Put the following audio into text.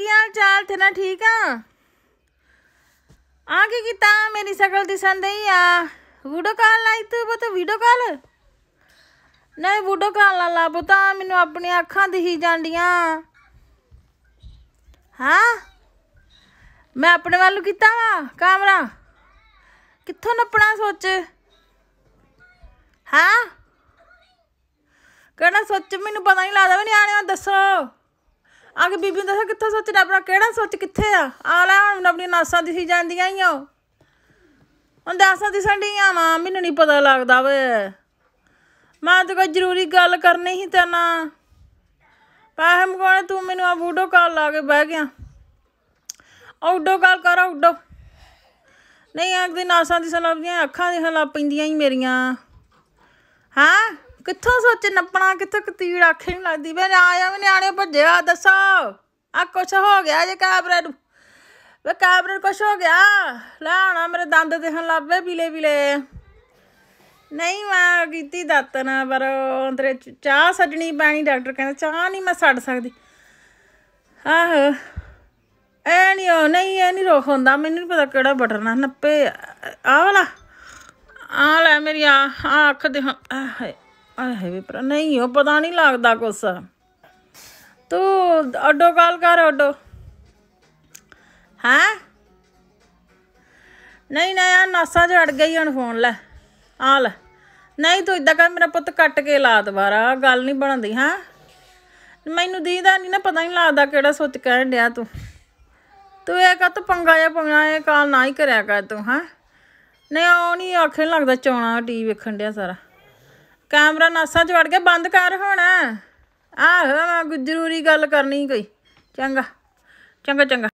ਕੀ ਹਾਲ ਚਾਲ ਤੇ ਨਾ ਠੀਕ ਆ ਆ ਕੀ ਕੀਤਾ ਮੇਰੀ ਸ਼ਕਲ ਦਿਸਣ ਨਹੀਂ ਆ ਵੀਡੀਓ ਕਾਲ ਲਾਈ ਤੂੰ ਬਤ ਵੀਡੀਓ ਕਾਲ ਨਹੀਂ ਵੀਡੀਓ ਕਾਲ ਲਾ ਲਾ ਬਤਾ ਮੈਨੂੰ ਆਪਣੀਆਂ ਅੱਖਾਂ ਦਿਹੀ ਜਾਂਦੀਆਂ ਹਾਂ ਮੈਂ ਆਪਣੇ ਵੱਲ ਕੀਤਾ ਵਾ ਕੈਮਰਾ ਕਿੱਥੋਂ ਨੱਪਣਾ ਸੋਚ ਹਾਂ ਕਹਣਾ ਸੋਚ ਮੈਨੂੰ ਪਤਾ ਨਹੀਂ ਲੱਗਦਾ ਵੀ ਨਿਆਣਿਆਂ ਦੱਸੋ ਆ ਕੇ ਬੀਬੀ ਦੱਸ ਦੱਸਾਂ ਸੱਚ ਸੋਚ ਆਪਣਾ ਕਿਹੜਾ ਸੋਚ ਕਿੱਥੇ ਆ ਆ ਲੈ ਹੁਣ ਆਪਣੀ ਨਾਸਾਂ ਦਿਸੀ ਜਾਂਦੀਆਂ ਹੀ ਆ ਹੁਣ ਦਾਸਾਂ ਦਿਸਣ ਡੀਆਂ ਵਾ ਮੈਨੂੰ ਨਹੀਂ ਪਤਾ ਲੱਗਦਾ ਵੇ ਮੈਂ ਤਾਂ ਕੋਈ ਜ਼ਰੂਰੀ ਗੱਲ ਕਰਨੀ ਸੀ ਤੇ ਨਾ ਪੈਸੇ ਤੂੰ ਮੈਨੂੰ ਆ ਵੀਡੀਓ ਕਾਲ ਲਾ ਕੇ ਬਹਿ ਗਿਆ ਉਡੋ ਕਾਲ ਕਰ ਉਡੋ ਨਹੀਂ ਅੱਖ ਦੀ ਨਾਸਾਂ ਦੀ ਸਲਾਬਦੀਆਂ ਅੱਖਾਂ ਦੀ ਹਲਾ ਪੈਂਦੀਆਂ ਹੀ ਮੇਰੀਆਂ ਹਾਂ ਕਿੱਥੋਂ ਸੋਚ ਨੱਪਣਾ ਕਿੱਥੋਂ ਕਤੀੜ ਆਖੇ ਨਹੀਂ ਲੱਗਦੀ ਵੇ ਆਇਆ ਵੀ ਨਿਆਣੇ ਭੱਜਿਆ ਦੱਸੋ ਆ ਕੁਛ ਹੋ ਗਿਆ ਜੇ ਕੈਮਰੇ ਨੂੰ ਵੇ ਕੈਮਰੇ ਨੂੰ ਕੁਛ ਹੋ ਗਿਆ ਲੈ ਆਣਾ ਮੇਰੇ ਦੰਦ ਦੇਖਣ ਲੱਭੇ ਪੀਲੇ ਪੀਲੇ ਨਹੀਂ ਮੈਂ ਕੀਤੀ ਦਾਤਨ ਪਰ ਅੰਦਰੇ ਚਾਹ ਸੱਜਣੀ ਪੈਣੀ ਡਾਕਟਰ ਕਹਿੰਦਾ ਚਾਹ ਨਹੀਂ ਮੈਂ ਛੱਡ ਸਕਦੀ ਆਹੋ ਐ ਨਹੀਂ ਉਹ ਨਹੀਂ ਐ ਨਹੀਂ ਰੋਖ ਹੁੰਦਾ ਮੈਨੂੰ ਨਹੀਂ ਪਤਾ ਕਿਹੜਾ ਬਟਨ ਆ ਨੱਪੇ ਆ ਵਾਲਾ ਆ ਲੈ ਮੇਰੀ ਆ ਅੱਖ ਦੇ ਹਾਏ ਆਏ ਹੈ ਪਰ ਨਹੀਂ ਉਹ ਪਤਾ ਨਹੀਂ ਲੱਗਦਾ ਕੁਛ ਤੂੰ ਅੱਡੋ ਕਾਲ ਕਰ ਅੱਡੋ ਹਾਂ ਨਹੀਂ ਨਾ ਯਾਰ ਨਾਸਾ ਜੜ ਅੜ ਗਈ ਹਣ ਫੋਨ ਲੈ ਆ ਲੈ ਨਹੀਂ ਤੂੰ ਇਦਾਂ ਕਰ ਮੇਰਾ ਪੁੱਤ ਕੱਟ ਕੇ ਲਾ ਦੁਬਾਰਾ ਗੱਲ ਨਹੀਂ ਬਣਦੀ ਹਾਂ ਮੈਨੂੰ ਦੀਦਾ ਨਹੀਂ ਨਾ ਪਤਾ ਨਹੀਂ ਲੱਗਦਾ ਕਿਹੜਾ ਸੋਚ ਕਹਿਣ ਡਿਆ ਤੂੰ ਤੂੰ ਇਹ ਕਾ ਤੂੰ ਪੰਗਾ ਜਾਂ ਪੰਗਾ ਇਹ ਕਾਲ ਨਾ ਹੀ ਕਰਿਆ ਕਰ ਤੂੰ ਹਾਂ ਨਹੀਂ ਉਹ ਨਹੀਂ ਆਖੇ ਲੱਗਦਾ ਚੋਣਾ ਟੀ ਵੇਖਣ ਡਿਆ ਸਾਰਾ ਕੈਮਰਾ ਨਾਸਾਂ 'ਚ ਵੜ ਕੇ ਬੰਦ ਕਰ ਹੁਣ ਆਹ ਜ਼ਰੂਰੀ ਗੱਲ ਕਰਨੀ ਕੋਈ ਚੰਗਾ ਚੰਗਾ ਚੰਗਾ